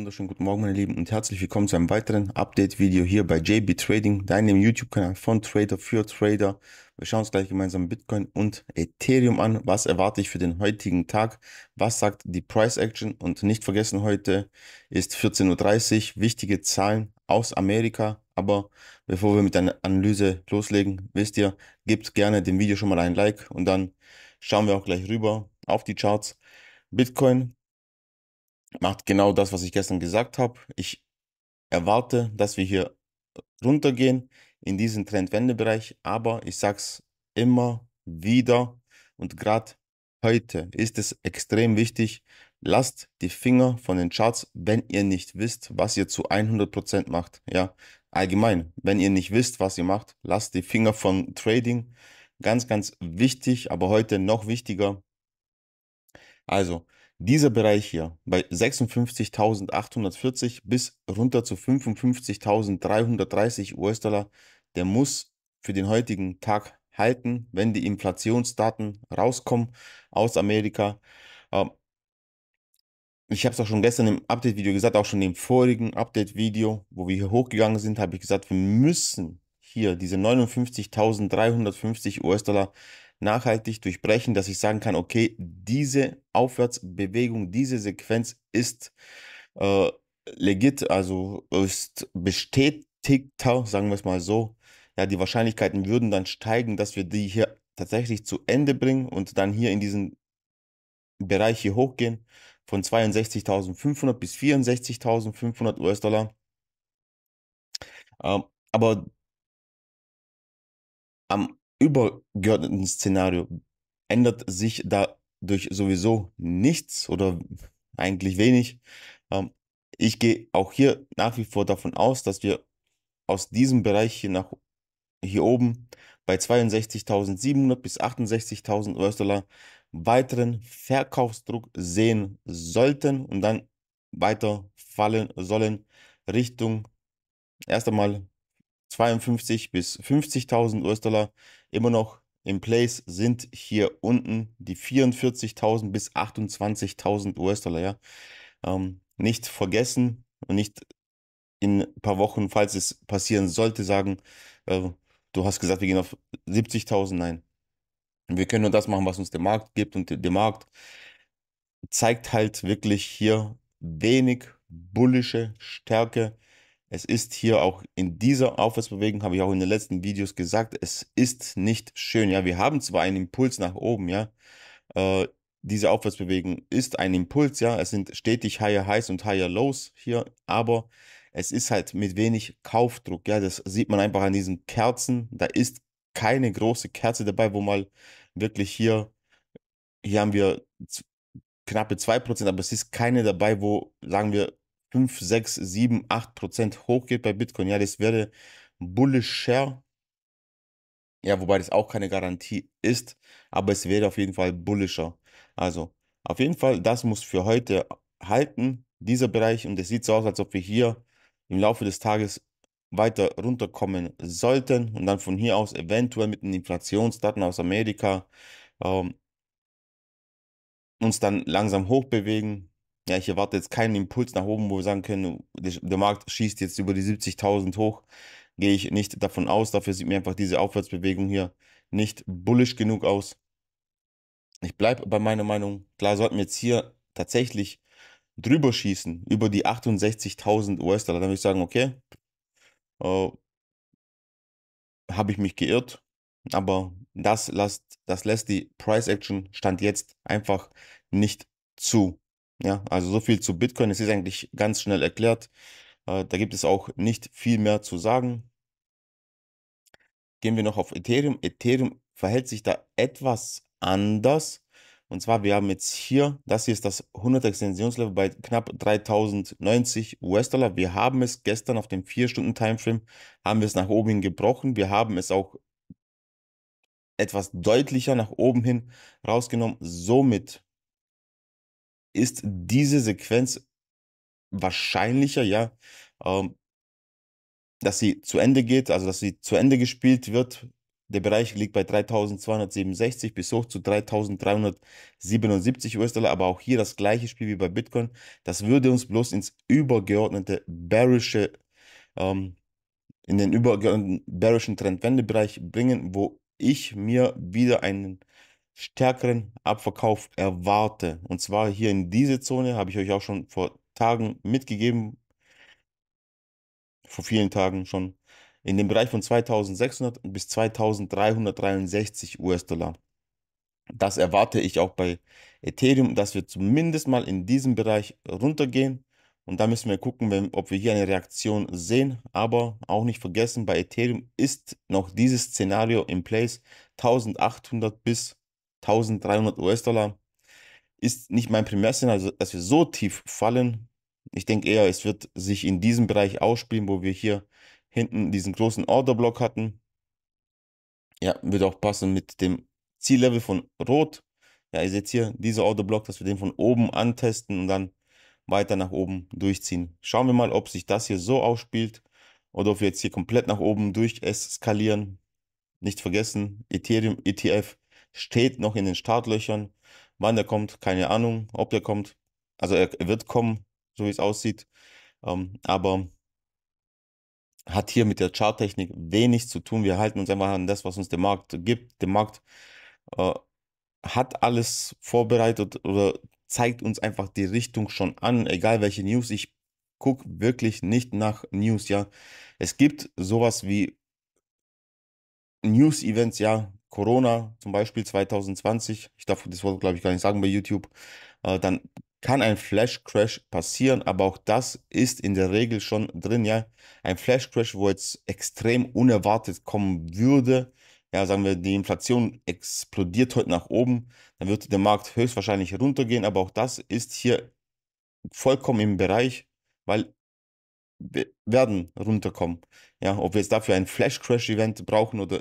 wunderschönen guten Morgen, meine Lieben, und herzlich willkommen zu einem weiteren Update-Video hier bei JB Trading, deinem YouTube-Kanal von Trader für Trader. Wir schauen uns gleich gemeinsam Bitcoin und Ethereum an. Was erwarte ich für den heutigen Tag? Was sagt die Price Action? Und nicht vergessen, heute ist 14.30 Uhr. Wichtige Zahlen aus Amerika. Aber bevor wir mit einer Analyse loslegen, wisst ihr, gebt gerne dem Video schon mal ein Like und dann schauen wir auch gleich rüber auf die Charts. Bitcoin macht genau das, was ich gestern gesagt habe. Ich erwarte, dass wir hier runtergehen in diesen Trendwendebereich, aber ich sage es immer wieder und gerade heute ist es extrem wichtig, lasst die Finger von den Charts, wenn ihr nicht wisst, was ihr zu 100% macht, ja? Allgemein, wenn ihr nicht wisst, was ihr macht, lasst die Finger von Trading. Ganz, ganz wichtig, aber heute noch wichtiger. Also, dieser Bereich hier bei 56.840 bis runter zu 55.330 US-Dollar, der muss für den heutigen Tag halten, wenn die Inflationsdaten rauskommen aus Amerika. Ähm, ich habe es auch schon gestern im Update-Video gesagt, auch schon im vorigen Update-Video, wo wir hier hochgegangen sind, habe ich gesagt, wir müssen hier diese 59.350 US-Dollar nachhaltig durchbrechen, dass ich sagen kann, okay, diese Aufwärtsbewegung, diese Sequenz ist äh, legit, also ist bestätigter, sagen wir es mal so. Ja, die Wahrscheinlichkeiten würden dann steigen, dass wir die hier tatsächlich zu Ende bringen und dann hier in diesen Bereich hier hochgehen von 62.500 bis 64.500 US-Dollar. Ähm, aber am übergeordneten Szenario ändert sich dadurch sowieso nichts oder eigentlich wenig. Ähm, ich gehe auch hier nach wie vor davon aus, dass wir aus diesem Bereich hier nach hier oben bei 62.700 bis 68.000 US-Dollar weiteren Verkaufsdruck sehen sollten und dann weiter fallen sollen Richtung erst einmal 52 bis 50.000 US-Dollar immer noch im Place sind hier unten die 44.000 bis 28.000 US-Dollar. Ja? Ähm, nicht vergessen und nicht in ein paar Wochen, falls es passieren sollte, sagen, äh, du hast gesagt, wir gehen auf 70.000. Nein, wir können nur das machen, was uns der Markt gibt und der Markt zeigt halt wirklich hier wenig bullische Stärke es ist hier auch in dieser Aufwärtsbewegung, habe ich auch in den letzten Videos gesagt, es ist nicht schön. Ja, wir haben zwar einen Impuls nach oben, ja. Äh, diese Aufwärtsbewegung ist ein Impuls, ja. Es sind stetig higher highs und higher lows hier, aber es ist halt mit wenig Kaufdruck, ja. Das sieht man einfach an diesen Kerzen. Da ist keine große Kerze dabei, wo mal wirklich hier, hier haben wir knappe 2%, aber es ist keine dabei, wo, sagen wir, 5, 6, 7, 8 Prozent hochgeht bei Bitcoin, ja, das wäre bullischer. Ja, wobei das auch keine Garantie ist, aber es wäre auf jeden Fall bullischer. Also, auf jeden Fall, das muss für heute halten, dieser Bereich. Und es sieht so aus, als ob wir hier im Laufe des Tages weiter runterkommen sollten und dann von hier aus eventuell mit den Inflationsdaten aus Amerika ähm, uns dann langsam hochbewegen, ja, ich erwarte jetzt keinen Impuls nach oben, wo wir sagen können, der Markt schießt jetzt über die 70.000 hoch, gehe ich nicht davon aus. Dafür sieht mir einfach diese Aufwärtsbewegung hier nicht bullisch genug aus. Ich bleibe bei meiner Meinung. Klar sollten wir jetzt hier tatsächlich drüber schießen, über die 68.000 US-Dollar, dann würde ich sagen, okay, äh, habe ich mich geirrt. Aber das, lasst, das lässt die Price Action Stand jetzt einfach nicht zu. Ja, also so viel zu Bitcoin. Es ist eigentlich ganz schnell erklärt. Äh, da gibt es auch nicht viel mehr zu sagen. Gehen wir noch auf Ethereum. Ethereum verhält sich da etwas anders. Und zwar, wir haben jetzt hier, das hier ist das 100 Extensionslevel bei knapp 3090 US-Dollar. Wir haben es gestern auf dem 4-Stunden-Timeframe, haben wir es nach oben hin gebrochen. Wir haben es auch etwas deutlicher nach oben hin rausgenommen. Somit ist diese Sequenz wahrscheinlicher, ja, ähm, dass sie zu Ende geht, also dass sie zu Ende gespielt wird. Der Bereich liegt bei 3.267 bis hoch zu 3.377 US-Dollar, aber auch hier das gleiche Spiel wie bei Bitcoin. Das würde uns bloß ins übergeordnete bearische, ähm, in den übergeordneten bearischen Trendwendebereich bringen, wo ich mir wieder einen stärkeren Abverkauf erwarte. Und zwar hier in diese Zone habe ich euch auch schon vor Tagen mitgegeben, vor vielen Tagen schon, in dem Bereich von 2600 bis 2363 US-Dollar. Das erwarte ich auch bei Ethereum, dass wir zumindest mal in diesem Bereich runtergehen. Und da müssen wir gucken, wenn, ob wir hier eine Reaktion sehen. Aber auch nicht vergessen, bei Ethereum ist noch dieses Szenario in place. 1800 bis 1300 US-Dollar. Ist nicht mein Primärszenario, also, dass wir so tief fallen. Ich denke eher, es wird sich in diesem Bereich ausspielen, wo wir hier hinten diesen großen Orderblock hatten. Ja, würde auch passen mit dem Ziellevel von Rot. Ja, ihr seht hier, dieser Orderblock, dass wir den von oben antesten und dann weiter nach oben durchziehen. Schauen wir mal, ob sich das hier so ausspielt oder ob wir jetzt hier komplett nach oben durch eskalieren. Nicht vergessen, Ethereum ETF steht noch in den Startlöchern. Wann er kommt, keine Ahnung, ob er kommt. Also er, wird kommen, so wie es aussieht. Ähm, aber hat hier mit der Charttechnik wenig zu tun. Wir halten uns einfach an das, was uns der Markt gibt. Der Markt äh, hat alles vorbereitet oder zeigt uns einfach die Richtung schon an, egal welche News. Ich gucke wirklich nicht nach News, ja. Es gibt sowas wie News-Events, ja, Corona zum Beispiel 2020, ich darf das Wort glaube ich gar nicht sagen bei YouTube, äh, dann kann ein Flash Crash passieren, aber auch das ist in der Regel schon drin, ja. Ein Flash Crash, wo jetzt extrem unerwartet kommen würde, ja, sagen wir, die Inflation explodiert heute nach oben, dann wird der Markt höchstwahrscheinlich runtergehen, aber auch das ist hier vollkommen im Bereich, weil wir werden runterkommen. Ja, ob wir jetzt dafür ein Flash Crash Event brauchen oder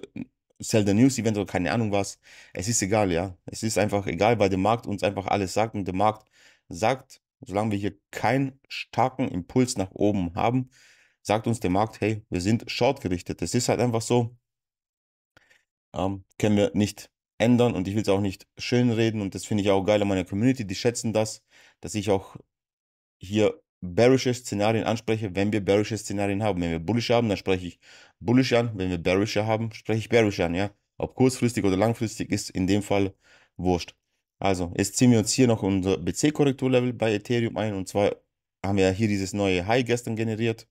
Zelda News Event oder keine Ahnung was. Es ist egal, ja. Es ist einfach egal, weil der Markt uns einfach alles sagt und der Markt sagt, solange wir hier keinen starken Impuls nach oben haben, sagt uns der Markt, hey, wir sind short gerichtet. Das ist halt einfach so. Ähm, können wir nicht ändern und ich will es auch nicht schönreden und das finde ich auch geil an meiner Community. Die schätzen das, dass ich auch hier bearische Szenarien anspreche, wenn wir bearische Szenarien haben. Wenn wir bullish haben, dann spreche ich bullish an. Wenn wir bearische haben, spreche ich bearish an, ja. Ob kurzfristig oder langfristig ist in dem Fall wurscht. Also, jetzt ziehen wir uns hier noch unser BC-Korrekturlevel bei Ethereum ein. Und zwar haben wir ja hier dieses neue High gestern generiert.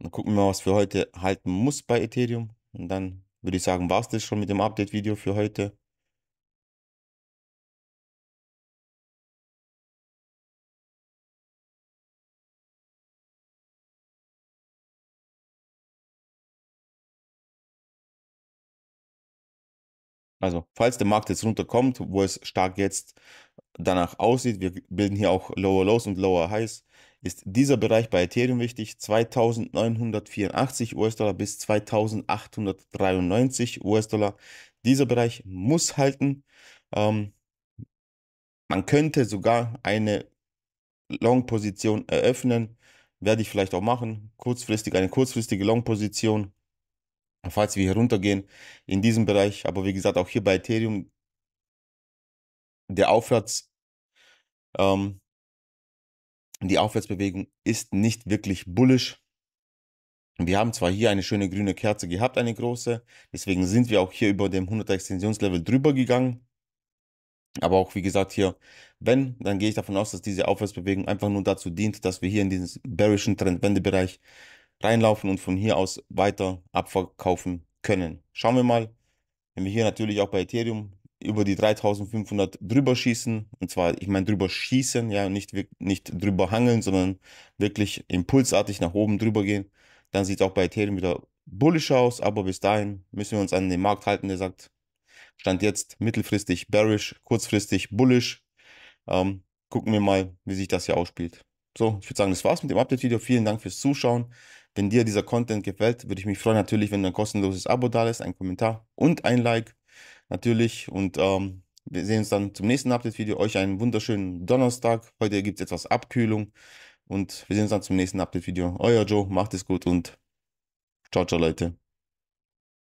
Dann gucken wir mal, was für heute halten muss bei Ethereum. Und dann würde ich sagen, war es das schon mit dem Update-Video für heute. Also, falls der Markt jetzt runterkommt, wo es stark jetzt danach aussieht, wir bilden hier auch Lower Lows und Lower Highs, ist dieser Bereich bei Ethereum wichtig, 2984 US-Dollar bis 2893 US-Dollar. Dieser Bereich muss halten. Ähm, man könnte sogar eine Long-Position eröffnen, werde ich vielleicht auch machen. Kurzfristig eine kurzfristige Long-Position falls wir hier runtergehen in diesem Bereich. Aber wie gesagt, auch hier bei Ethereum, der Aufwärts, ähm, die Aufwärtsbewegung ist nicht wirklich bullisch. Wir haben zwar hier eine schöne grüne Kerze gehabt, eine große, deswegen sind wir auch hier über dem 100er Extensionslevel drüber gegangen. Aber auch wie gesagt hier, wenn, dann gehe ich davon aus, dass diese Aufwärtsbewegung einfach nur dazu dient, dass wir hier in diesem bearischen Trendwendebereich reinlaufen und von hier aus weiter abverkaufen können. Schauen wir mal, wenn wir hier natürlich auch bei Ethereum über die 3500 drüber schießen, und zwar, ich meine drüber schießen, ja, nicht, nicht drüber hangeln, sondern wirklich impulsartig nach oben drüber gehen, dann sieht es auch bei Ethereum wieder bullisch aus, aber bis dahin müssen wir uns an den Markt halten, der sagt, Stand jetzt mittelfristig bearish, kurzfristig bullish. Ähm, gucken wir mal, wie sich das hier ausspielt. So, ich würde sagen, das war's mit dem Update-Video. Vielen Dank fürs Zuschauen. Wenn dir dieser Content gefällt, würde ich mich freuen, natürlich, wenn du ein kostenloses Abo da lässt, ein Kommentar und ein Like. Natürlich. Und ähm, wir sehen uns dann zum nächsten Update-Video. Euch einen wunderschönen Donnerstag. Heute gibt es etwas Abkühlung. Und wir sehen uns dann zum nächsten Update-Video. Euer Joe, macht es gut und ciao, ciao, Leute.